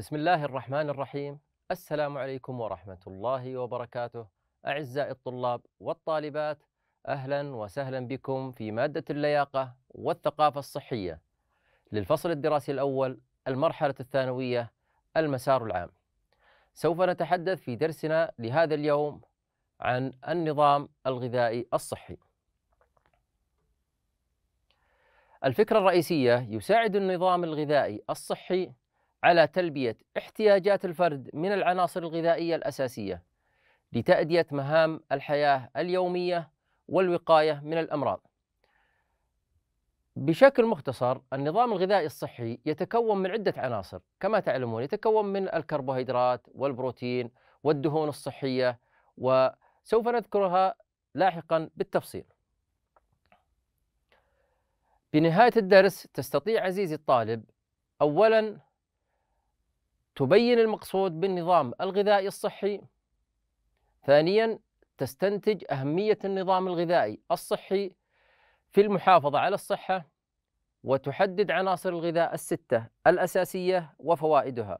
بسم الله الرحمن الرحيم السلام عليكم ورحمة الله وبركاته أعزائي الطلاب والطالبات أهلا وسهلا بكم في مادة اللياقة والثقافة الصحية للفصل الدراسي الأول المرحلة الثانوية المسار العام سوف نتحدث في درسنا لهذا اليوم عن النظام الغذائي الصحي الفكرة الرئيسية يساعد النظام الغذائي الصحي على تلبيه احتياجات الفرد من العناصر الغذائيه الاساسيه لتاديه مهام الحياه اليوميه والوقايه من الامراض. بشكل مختصر النظام الغذائي الصحي يتكون من عده عناصر كما تعلمون يتكون من الكربوهيدرات والبروتين والدهون الصحيه وسوف نذكرها لاحقا بالتفصيل. بنهايه الدرس تستطيع عزيزي الطالب اولا تبين المقصود بالنظام الغذائي الصحي ثانيا تستنتج أهمية النظام الغذائي الصحي في المحافظة على الصحة وتحدد عناصر الغذاء الستة الأساسية وفوائدها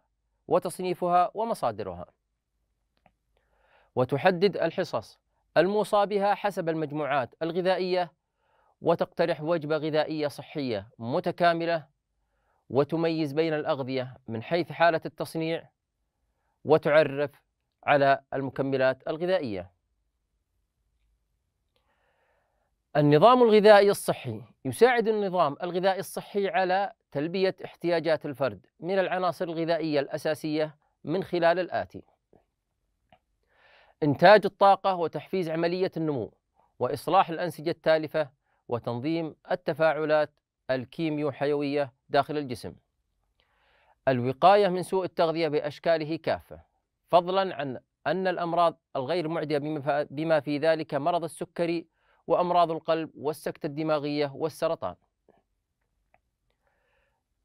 وتصنيفها ومصادرها وتحدد الحصص الموصى بها حسب المجموعات الغذائية وتقترح وجبة غذائية صحية متكاملة وتميز بين الأغذية من حيث حالة التصنيع وتعرف على المكملات الغذائية. النظام الغذائي الصحي يساعد النظام الغذائي الصحي على تلبية احتياجات الفرد من العناصر الغذائية الأساسية من خلال الآتي: إنتاج الطاقة وتحفيز عملية النمو، وإصلاح الأنسجة التالفة، وتنظيم التفاعلات حيوية داخل الجسم الوقاية من سوء التغذية بأشكاله كافة فضلا عن أن الأمراض الغير معدية بما في ذلك مرض السكري وأمراض القلب والسكتة الدماغية والسرطان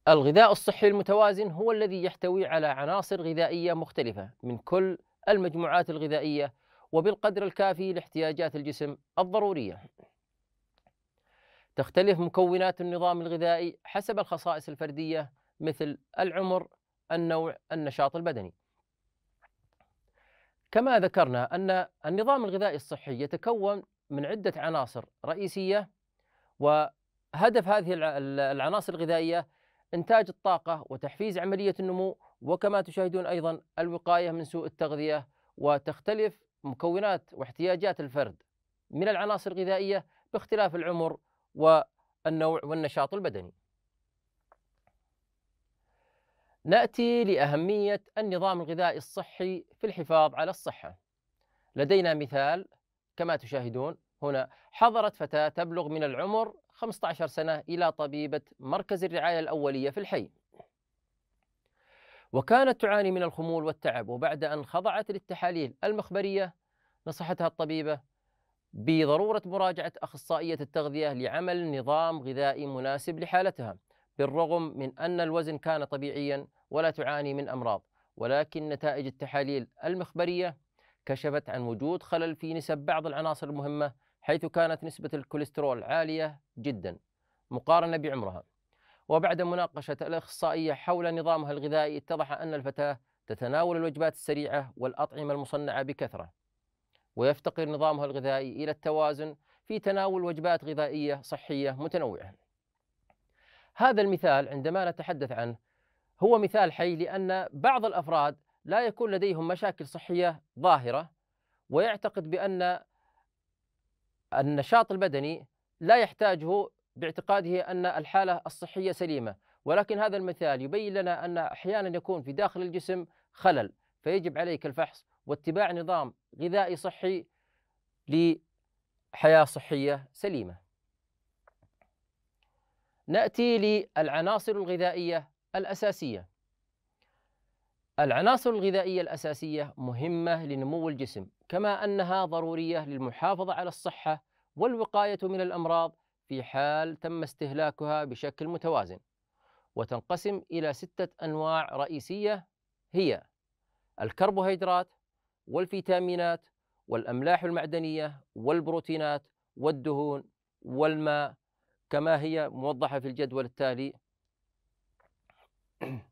الغذاء الصحي المتوازن هو الذي يحتوي على عناصر غذائية مختلفة من كل المجموعات الغذائية وبالقدر الكافي لاحتياجات الجسم الضرورية تختلف مكونات النظام الغذائي حسب الخصائص الفردية مثل العمر، النوع، النشاط البدني. كما ذكرنا أن النظام الغذائي الصحي يتكون من عدة عناصر رئيسية وهدف هذه العناصر الغذائية إنتاج الطاقة وتحفيز عملية النمو وكما تشاهدون أيضا الوقاية من سوء التغذية وتختلف مكونات واحتياجات الفرد من العناصر الغذائية باختلاف العمر والنوع والنشاط البدني ناتي لاهميه النظام الغذائي الصحي في الحفاظ على الصحه لدينا مثال كما تشاهدون هنا حضرت فتاه تبلغ من العمر 15 سنه الى طبيبه مركز الرعايه الاوليه في الحي وكانت تعاني من الخمول والتعب وبعد ان خضعت للتحاليل المخبريه نصحتها الطبيبه بضروره مراجعه اخصائيه التغذيه لعمل نظام غذائي مناسب لحالتها بالرغم من ان الوزن كان طبيعيا ولا تعاني من امراض ولكن نتائج التحاليل المخبريه كشفت عن وجود خلل في نسب بعض العناصر المهمه حيث كانت نسبه الكوليسترول عاليه جدا مقارنه بعمرها وبعد مناقشه الاخصائيه حول نظامها الغذائي اتضح ان الفتاه تتناول الوجبات السريعه والاطعمه المصنعه بكثره ويفتقر نظامها الغذائي إلى التوازن في تناول وجبات غذائية صحية متنوعة. هذا المثال عندما نتحدث عنه هو مثال حي لأن بعض الأفراد لا يكون لديهم مشاكل صحية ظاهرة ويعتقد بأن النشاط البدني لا يحتاجه باعتقاده أن الحالة الصحية سليمة ولكن هذا المثال يبين لنا أن أحيانا يكون في داخل الجسم خلل فيجب عليك الفحص واتباع نظام غذائي صحي لحياه صحيه سليمه. ناتي للعناصر الغذائيه الاساسيه. العناصر الغذائيه الاساسيه مهمه لنمو الجسم كما انها ضروريه للمحافظه على الصحه والوقايه من الامراض في حال تم استهلاكها بشكل متوازن. وتنقسم الى سته انواع رئيسيه هي الكربوهيدرات والفيتامينات والأملاح المعدنية والبروتينات والدهون والماء كما هي موضحة في الجدول التالي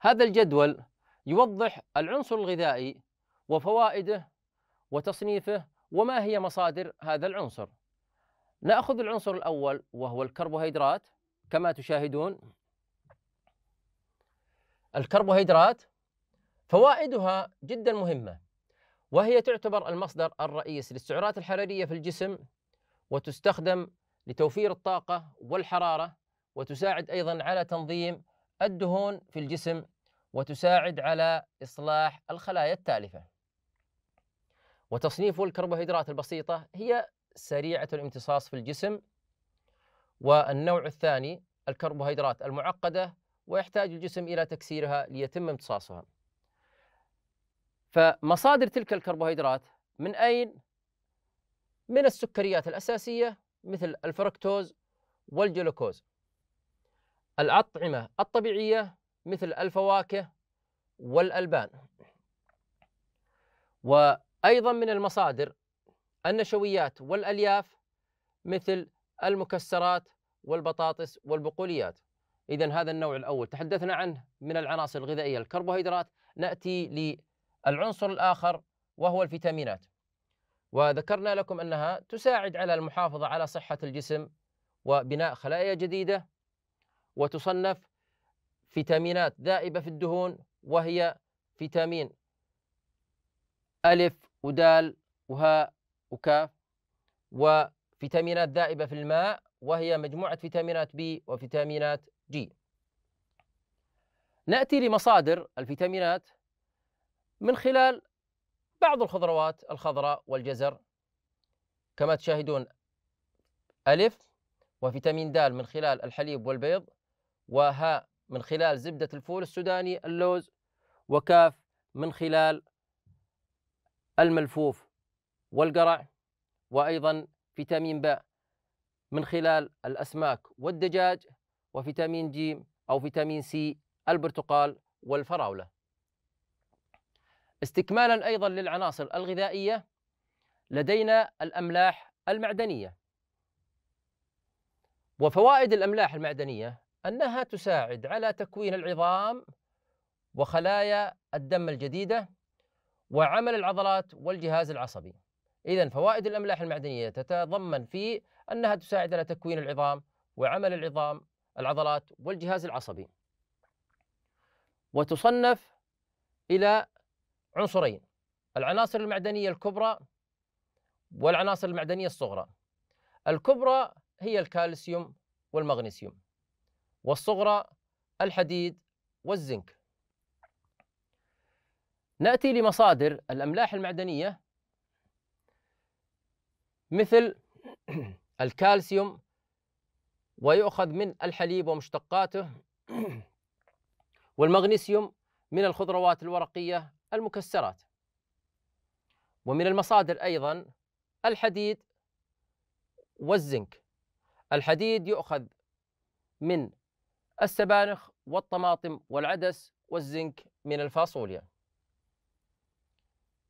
هذا الجدول يوضح العنصر الغذائي وفوائده وتصنيفه وما هي مصادر هذا العنصر ناخذ العنصر الاول وهو الكربوهيدرات كما تشاهدون الكربوهيدرات فوائدها جدا مهمة وهي تعتبر المصدر الرئيسي للسعرات الحرارية في الجسم وتستخدم لتوفير الطاقة والحرارة وتساعد أيضا على تنظيم الدهون في الجسم وتساعد على إصلاح الخلايا التالفة وتصنيف الكربوهيدرات البسيطة هي سريعة الامتصاص في الجسم والنوع الثاني الكربوهيدرات المعقدة ويحتاج الجسم إلى تكسيرها ليتم امتصاصها فمصادر تلك الكربوهيدرات من أين؟ من السكريات الأساسية مثل الفركتوز والجلوكوز الأطعمة الطبيعية مثل الفواكه والألبان وأيضا من المصادر النشويات والألياف مثل المكسرات والبطاطس والبقوليات إذا هذا النوع الأول تحدثنا عنه من العناصر الغذائية الكربوهيدرات نأتي العنصر الآخر وهو الفيتامينات وذكرنا لكم أنها تساعد على المحافظة على صحة الجسم وبناء خلايا جديدة وتصنف فيتامينات ذائبة في الدهون وهي فيتامين ألف ودال وهاء وكاف وفيتامينات ذائبة في الماء وهي مجموعة فيتامينات بي وفيتامينات جي نأتي لمصادر الفيتامينات من خلال بعض الخضروات الخضراء والجزر كما تشاهدون ألف وفيتامين د من خلال الحليب والبيض وها من خلال زبدة الفول السوداني اللوز وكاف من خلال الملفوف والقرع وأيضا فيتامين ب من خلال الأسماك والدجاج وفيتامين ج أو فيتامين سي البرتقال والفراولة استكمالا ايضا للعناصر الغذائيه لدينا الاملاح المعدنيه وفوائد الاملاح المعدنيه انها تساعد على تكوين العظام وخلايا الدم الجديده وعمل العضلات والجهاز العصبي اذا فوائد الاملاح المعدنيه تتضمن في انها تساعد على تكوين العظام وعمل العظام العضلات والجهاز العصبي وتصنف الى عنصرين العناصر المعدنية الكبرى والعناصر المعدنية الصغرى الكبرى هي الكالسيوم والمغنيسيوم والصغرى الحديد والزنك ناتي لمصادر الاملاح المعدنيه مثل الكالسيوم ويؤخذ من الحليب ومشتقاته والمغنيسيوم من الخضروات الورقيه المكسرات ومن المصادر أيضا الحديد والزنك الحديد يؤخذ من السبانخ والطماطم والعدس والزنك من الفاصوليا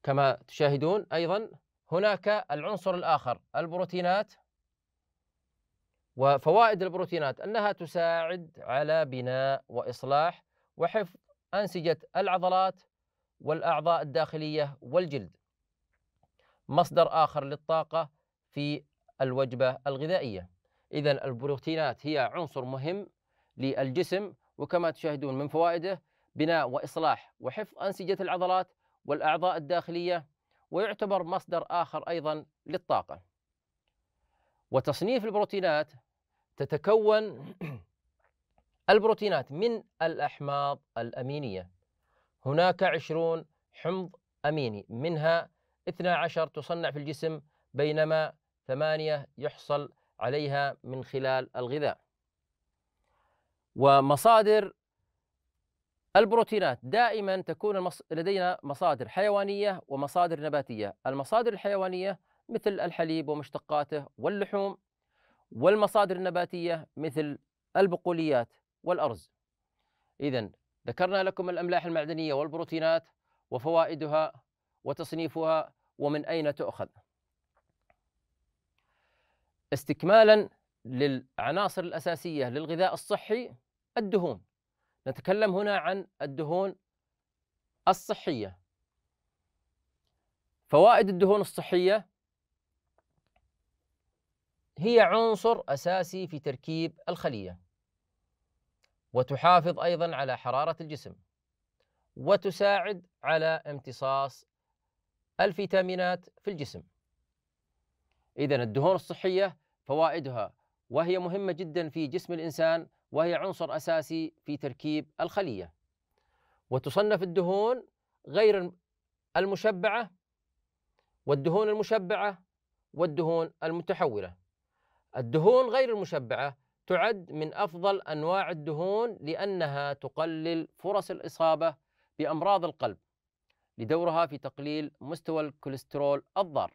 كما تشاهدون أيضا هناك العنصر الآخر البروتينات وفوائد البروتينات أنها تساعد على بناء وإصلاح وحفظ أنسجة العضلات والأعضاء الداخلية والجلد مصدر آخر للطاقة في الوجبة الغذائية إذا البروتينات هي عنصر مهم للجسم وكما تشاهدون من فوائده بناء وإصلاح وحفظ أنسجة العضلات والأعضاء الداخلية ويعتبر مصدر آخر أيضا للطاقة وتصنيف البروتينات تتكون البروتينات من الأحماض الأمينية هناك عشرون حمض أميني منها 12 تصنع في الجسم بينما ثمانية يحصل عليها من خلال الغذاء ومصادر البروتينات دائما تكون المص... لدينا مصادر حيوانية ومصادر نباتية المصادر الحيوانية مثل الحليب ومشتقاته واللحوم والمصادر النباتية مثل البقوليات والأرز إذا ذكرنا لكم الأملاح المعدنية والبروتينات وفوائدها وتصنيفها ومن أين تؤخذ استكمالا للعناصر الأساسية للغذاء الصحي الدهون نتكلم هنا عن الدهون الصحية فوائد الدهون الصحية هي عنصر أساسي في تركيب الخلية وتحافظ ايضا على حراره الجسم وتساعد على امتصاص الفيتامينات في الجسم. اذا الدهون الصحيه فوائدها وهي مهمه جدا في جسم الانسان وهي عنصر اساسي في تركيب الخليه. وتصنف الدهون غير المشبعه والدهون المشبعه والدهون المتحوله. الدهون غير المشبعه تعد من افضل انواع الدهون لانها تقلل فرص الاصابه بامراض القلب لدورها في تقليل مستوى الكوليسترول الضار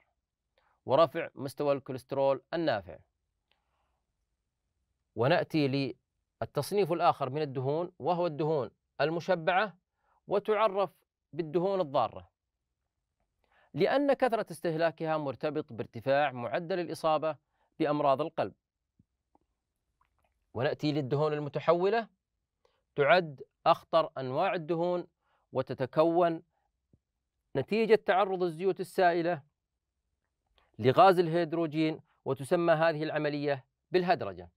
ورفع مستوى الكوليسترول النافع وناتي للتصنيف الاخر من الدهون وهو الدهون المشبعه وتعرف بالدهون الضاره لان كثره استهلاكها مرتبط بارتفاع معدل الاصابه بامراض القلب وناتي للدهون المتحوله تعد اخطر انواع الدهون وتتكون نتيجه تعرض الزيوت السائله لغاز الهيدروجين وتسمى هذه العمليه بالهدرجه.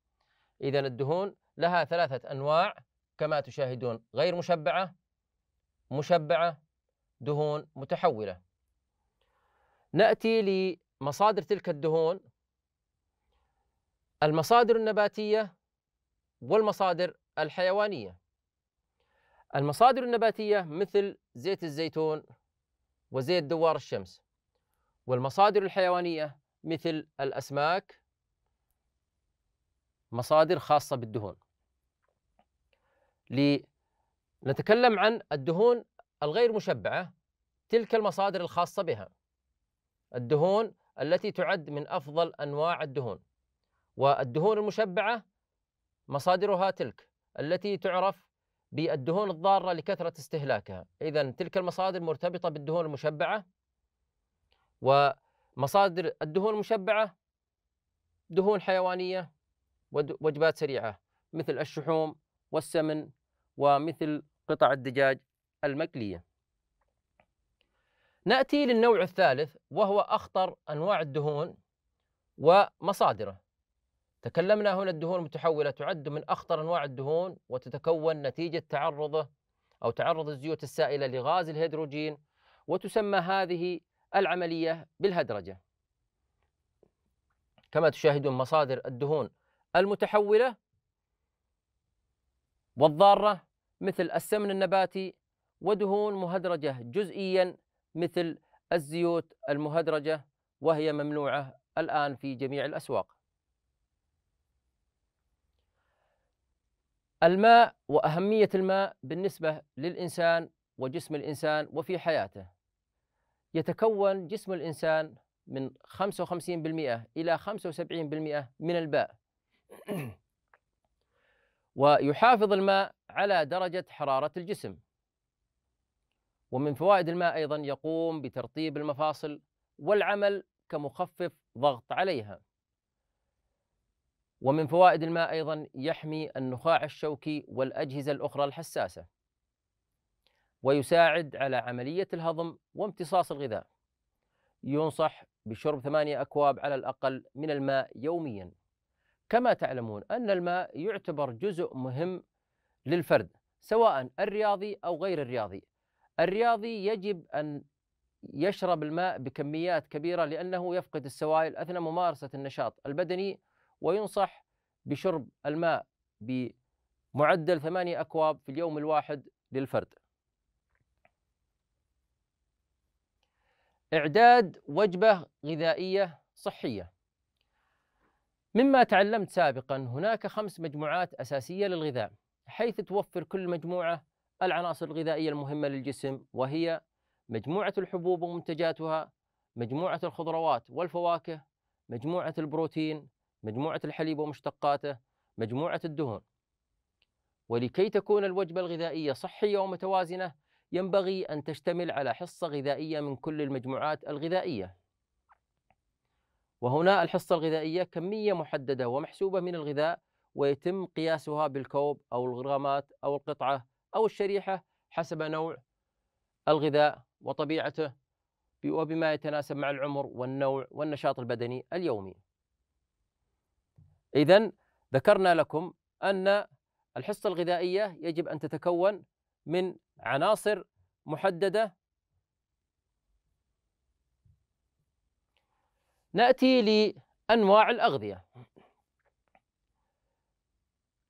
اذا الدهون لها ثلاثه انواع كما تشاهدون غير مشبعه مشبعه دهون متحوله. ناتي لمصادر تلك الدهون المصادر النباتيه والمصادر الحيوانية المصادر النباتية مثل زيت الزيتون وزيت دوار الشمس والمصادر الحيوانية مثل الأسماك مصادر خاصة بالدهون لنتكلم عن الدهون الغير مشبعة تلك المصادر الخاصة بها الدهون التي تعد من أفضل أنواع الدهون والدهون المشبعة مصادرها تلك التي تعرف بالدهون الضارة لكثرة استهلاكها إذا تلك المصادر مرتبطة بالدهون المشبعة ومصادر الدهون المشبعة دهون حيوانية وجبات سريعة مثل الشحوم والسمن ومثل قطع الدجاج المقلية نأتي للنوع الثالث وهو أخطر أنواع الدهون ومصادره تكلمنا هنا الدهون المتحولة تعد من أخطر أنواع الدهون وتتكون نتيجة تعرضه أو تعرض الزيوت السائلة لغاز الهيدروجين وتسمى هذه العملية بالهدرجة كما تشاهدون مصادر الدهون المتحولة والضارة مثل السمن النباتي ودهون مهدرجة جزئيا مثل الزيوت المهدرجة وهي ممنوعة الآن في جميع الأسواق الماء واهميه الماء بالنسبه للانسان وجسم الانسان وفي حياته يتكون جسم الانسان من 55% الى 75% من الباء ويحافظ الماء على درجه حراره الجسم ومن فوائد الماء ايضا يقوم بترطيب المفاصل والعمل كمخفف ضغط عليها ومن فوائد الماء أيضا يحمي النخاع الشوكي والأجهزة الأخرى الحساسة ويساعد على عملية الهضم وامتصاص الغذاء ينصح بشرب ثمانية أكواب على الأقل من الماء يوميا كما تعلمون أن الماء يعتبر جزء مهم للفرد سواء الرياضي أو غير الرياضي الرياضي يجب أن يشرب الماء بكميات كبيرة لأنه يفقد السوائل أثناء ممارسة النشاط البدني وينصح بشرب الماء بمعدل ثمانية أكواب في اليوم الواحد للفرد إعداد وجبة غذائية صحية مما تعلمت سابقا هناك خمس مجموعات أساسية للغذاء حيث توفر كل مجموعة العناصر الغذائية المهمة للجسم وهي مجموعة الحبوب ومنتجاتها مجموعة الخضروات والفواكه مجموعة البروتين مجموعة الحليب ومشتقاته مجموعة الدهون ولكي تكون الوجبة الغذائية صحية ومتوازنة ينبغي أن تشتمل على حصة غذائية من كل المجموعات الغذائية وهنا الحصة الغذائية كمية محددة ومحسوبة من الغذاء ويتم قياسها بالكوب أو الغرامات أو القطعة أو الشريحة حسب نوع الغذاء وطبيعته وبما يتناسب مع العمر والنوع والنشاط البدني اليومي إذا ذكرنا لكم أن الحصة الغذائية يجب أن تتكون من عناصر محددة نأتي لأنواع الأغذية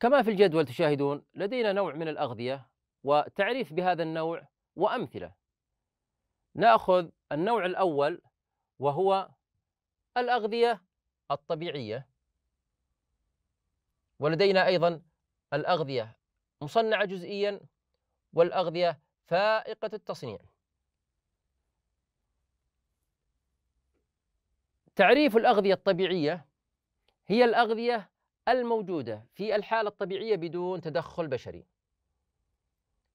كما في الجدول تشاهدون لدينا نوع من الأغذية وتعريف بهذا النوع وأمثلة نأخذ النوع الأول وهو الأغذية الطبيعية ولدينا أيضا الأغذية مصنعة جزئيا والأغذية فائقة التصنيع تعريف الأغذية الطبيعية هي الأغذية الموجودة في الحالة الطبيعية بدون تدخل بشري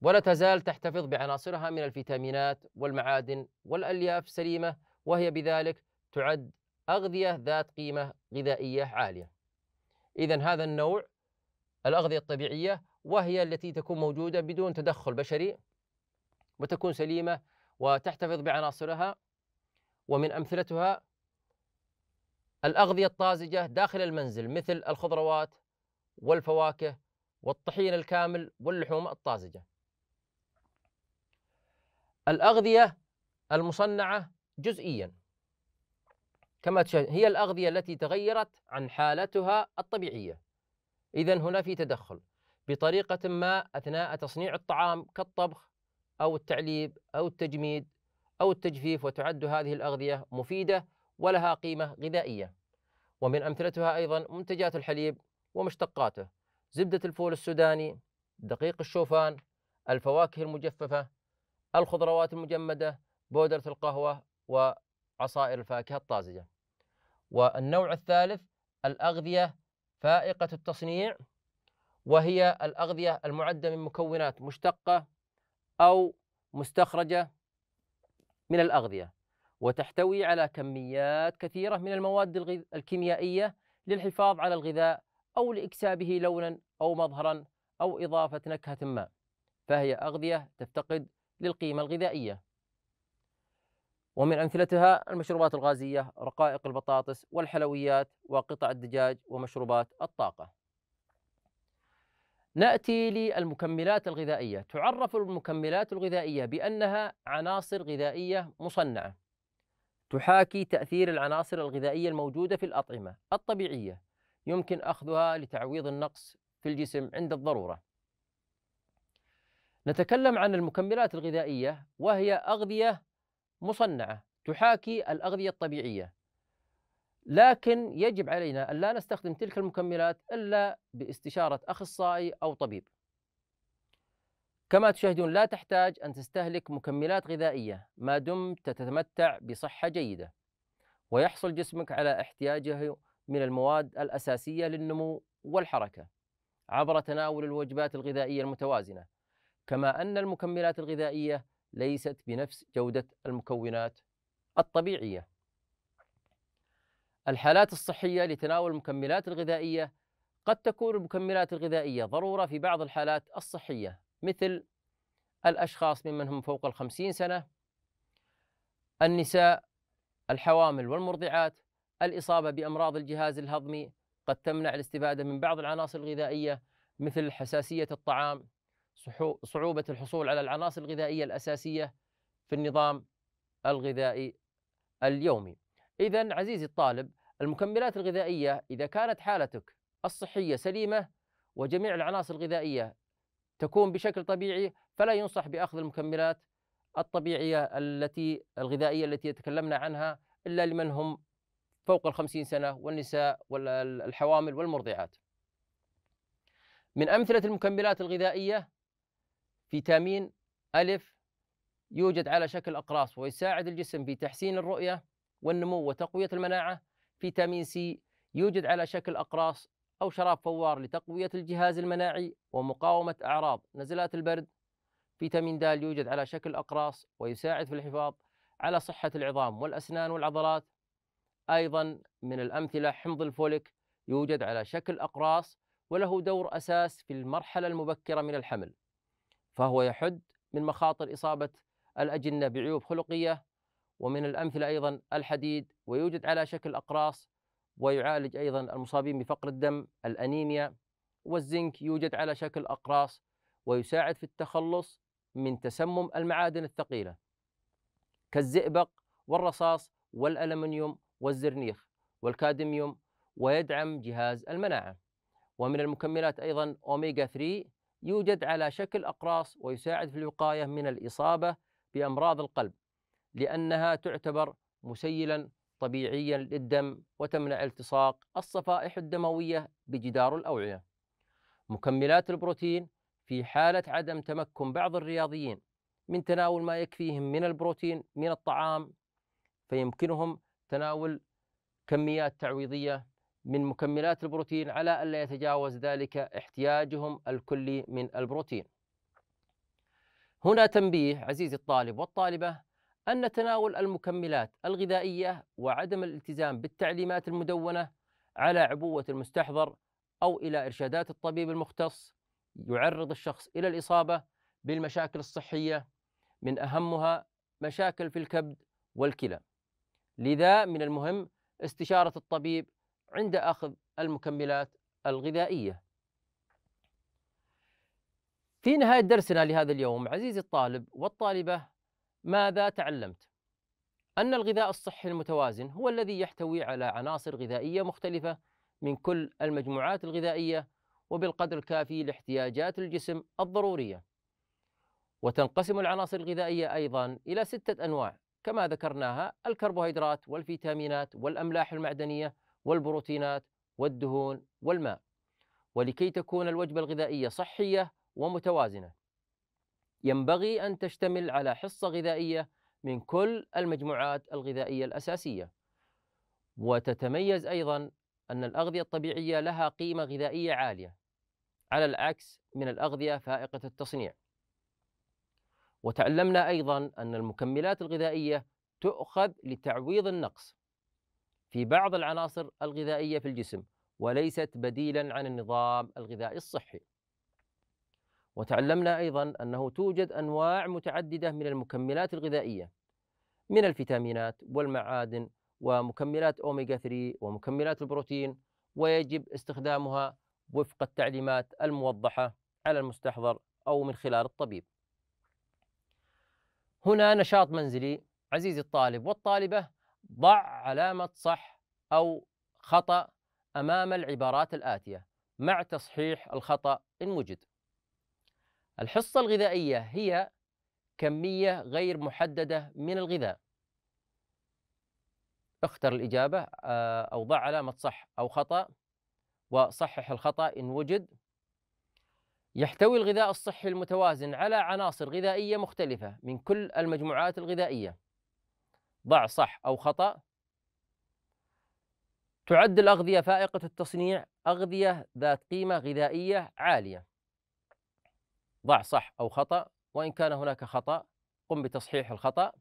ولا تزال تحتفظ بعناصرها من الفيتامينات والمعادن والألياف السليمة وهي بذلك تعد أغذية ذات قيمة غذائية عالية إذا هذا النوع الأغذية الطبيعية وهي التي تكون موجودة بدون تدخل بشري وتكون سليمة وتحتفظ بعناصرها ومن أمثلتها الأغذية الطازجة داخل المنزل مثل الخضروات والفواكه والطحين الكامل واللحوم الطازجة الأغذية المصنعة جزئيا كما تشاهد هي الأغذية التي تغيرت عن حالتها الطبيعية إذا هنا في تدخل بطريقة ما أثناء تصنيع الطعام كالطبخ أو التعليب أو التجميد أو التجفيف وتعد هذه الأغذية مفيدة ولها قيمة غذائية ومن أمثلتها أيضا منتجات الحليب ومشتقاته زبدة الفول السوداني دقيق الشوفان الفواكه المجففة الخضروات المجمدة بودرة القهوة عصائر الفاكهة الطازجة والنوع الثالث الأغذية فائقة التصنيع وهي الأغذية المعدة من مكونات مشتقة أو مستخرجة من الأغذية وتحتوي على كميات كثيرة من المواد الكيميائية للحفاظ على الغذاء أو لإكسابه لونا أو مظهرا أو إضافة نكهة ما فهي أغذية تفتقد للقيمة الغذائية ومن أمثلتها المشروبات الغازية رقائق البطاطس والحلويات وقطع الدجاج ومشروبات الطاقة نأتي للمكملات الغذائية تعرف المكملات الغذائية بأنها عناصر غذائية مصنعة تحاكي تأثير العناصر الغذائية الموجودة في الأطعمة الطبيعية يمكن أخذها لتعويض النقص في الجسم عند الضرورة نتكلم عن المكملات الغذائية وهي أغذية مصنعه تحاكي الاغذيه الطبيعيه لكن يجب علينا ان لا نستخدم تلك المكملات الا باستشاره اخصائي او طبيب كما تشاهدون لا تحتاج ان تستهلك مكملات غذائيه ما دمت تتمتع بصحه جيده ويحصل جسمك على احتياجه من المواد الاساسيه للنمو والحركه عبر تناول الوجبات الغذائيه المتوازنه كما ان المكملات الغذائيه ليست بنفس جودة المكونات الطبيعية. الحالات الصحية لتناول المكملات الغذائية قد تكون المكملات الغذائية ضرورة في بعض الحالات الصحية مثل الأشخاص ممن هم فوق الخمسين سنة النساء الحوامل والمرضعات الإصابة بأمراض الجهاز الهضمي قد تمنع الاستفادة من بعض العناصر الغذائية مثل حساسية الطعام صعوبة الحصول على العناصر الغذائية الأساسية في النظام الغذائي اليومي إذا عزيزي الطالب المكملات الغذائية إذا كانت حالتك الصحية سليمة وجميع العناصر الغذائية تكون بشكل طبيعي فلا ينصح بأخذ المكملات الطبيعية التي الغذائية التي تكلمنا عنها إلا لمن هم فوق الخمسين سنة والنساء والحوامل والمرضعات من أمثلة المكملات الغذائية فيتامين ألف يوجد على شكل أقراص ويساعد الجسم في تحسين الرؤية والنمو وتقوية المناعة فيتامين سي يوجد على شكل أقراص أو شراب فوار لتقوية الجهاز المناعي ومقاومة أعراض نزلات البرد فيتامين د يوجد على شكل أقراص ويساعد في الحفاظ على صحة العظام والأسنان والعضلات أيضا من الأمثلة حمض الفوليك يوجد على شكل أقراص وله دور أساس في المرحلة المبكرة من الحمل فهو يحد من مخاطر إصابة الأجنة بعيوب خلقية ومن الأمثلة أيضا الحديد ويوجد على شكل أقراص ويعالج أيضا المصابين بفقر الدم الأنيميا والزنك يوجد على شكل أقراص ويساعد في التخلص من تسمم المعادن الثقيلة كالزئبق والرصاص والألمنيوم والزرنيخ والكادميوم ويدعم جهاز المناعة ومن المكملات أيضا أوميغا 3 يوجد على شكل أقراص ويساعد في الوقاية من الإصابة بأمراض القلب لأنها تعتبر مسيلا طبيعيا للدم وتمنع التصاق الصفائح الدموية بجدار الأوعية مكملات البروتين في حالة عدم تمكن بعض الرياضيين من تناول ما يكفيهم من البروتين من الطعام فيمكنهم تناول كميات تعويضية من مكملات البروتين على ألا يتجاوز ذلك احتياجهم الكلي من البروتين هنا تنبيه عزيزي الطالب والطالبة أن تناول المكملات الغذائية وعدم الالتزام بالتعليمات المدونة على عبوة المستحضر أو إلى إرشادات الطبيب المختص يعرض الشخص إلى الإصابة بالمشاكل الصحية من أهمها مشاكل في الكبد والكلى لذا من المهم استشارة الطبيب عند اخذ المكملات الغذائيه. في نهايه درسنا لهذا اليوم عزيزي الطالب والطالبه ماذا تعلمت؟ ان الغذاء الصحي المتوازن هو الذي يحتوي على عناصر غذائيه مختلفه من كل المجموعات الغذائيه وبالقدر الكافي لاحتياجات الجسم الضروريه. وتنقسم العناصر الغذائيه ايضا الى سته انواع كما ذكرناها الكربوهيدرات والفيتامينات والاملاح المعدنيه والبروتينات والدهون والماء ولكي تكون الوجبة الغذائية صحية ومتوازنة ينبغي أن تشتمل على حصة غذائية من كل المجموعات الغذائية الأساسية وتتميز أيضا أن الأغذية الطبيعية لها قيمة غذائية عالية على العكس من الأغذية فائقة التصنيع وتعلمنا أيضا أن المكملات الغذائية تؤخذ لتعويض النقص في بعض العناصر الغذائيه في الجسم وليست بديلا عن النظام الغذائي الصحي. وتعلمنا ايضا انه توجد انواع متعدده من المكملات الغذائيه من الفيتامينات والمعادن ومكملات اوميجا 3 ومكملات البروتين ويجب استخدامها وفق التعليمات الموضحه على المستحضر او من خلال الطبيب. هنا نشاط منزلي عزيزي الطالب والطالبه ضع علامة صح أو خطأ أمام العبارات الآتية مع تصحيح الخطأ إن وجد. الحصة الغذائية هي كمية غير محددة من الغذاء. اختر الإجابة آه، أو ضع علامة صح أو خطأ وصحح الخطأ إن وجد. يحتوي الغذاء الصحي المتوازن على عناصر غذائية مختلفة من كل المجموعات الغذائية. ضع صح أو خطأ تعد الأغذية فائقة التصنيع أغذية ذات قيمة غذائية عالية ضع صح أو خطأ وإن كان هناك خطأ قم بتصحيح الخطأ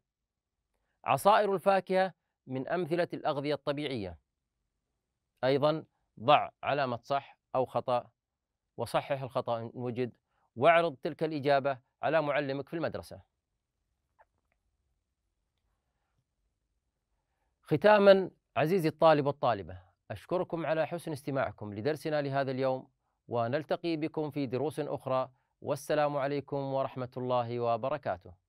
عصائر الفاكهة من أمثلة الأغذية الطبيعية أيضا ضع علامة صح أو خطأ وصحح الخطأ إن وجد واعرض تلك الإجابة على معلمك في المدرسة ختاما عزيزي الطالب والطالبة أشكركم على حسن استماعكم لدرسنا لهذا اليوم ونلتقي بكم في دروس أخرى والسلام عليكم ورحمة الله وبركاته